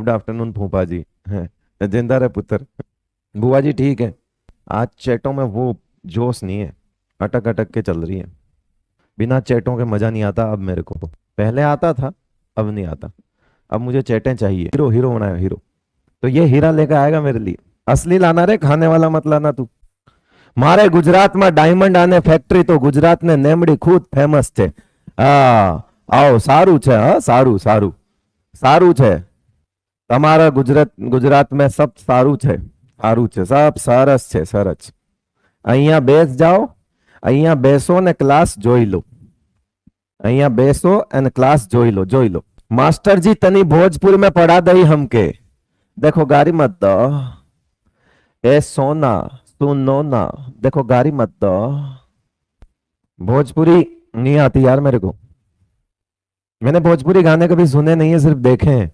good afternoon फूफा जी जिंदा रहे पुत्र बुआ जी ठीक है आज चैटों में वो जोश नहीं है अटक अटक के चल रही है बिना चैटों के मजा नहीं आता अब मेरे को पहले आता था अब नहीं आता अब मुझे चैटें चाहिए हीरो हीरो बनाया हीरो तो ये हीरा लेकर आएगा मेरे लिए असली लाना रे खाने वाला मत लाना तू मारे મારે ગુજરાતમાં ડાયમંડ આને ફેક્ટરી તો ગુજરાતને નેમડી ખુદ ફેમસ છે હા આવો आओ सारू छे हाँ, सारू सारू सारू छे गुजरात गुजरात में सब सारू છે સારું છે સબ સરસ છે સરસ અહીંયા બેસ જાઓ અહીંયા બેસો ને ક્લાસ જોઈ લો અહીંયા બેસો અને ક્લાસ જોઈ લો જોઈ લો मास्टर जी तनी भोजपुर में पढ़ा दई हमके देखो गाड़ी मत दो ए सोना सुनो ना देखो गाड़ी मत दो भोजपुरी नहीं आती यार मेरे को मैंने भोजपुरी गाने कभी सुने नहीं है सिर्फ देखे हैं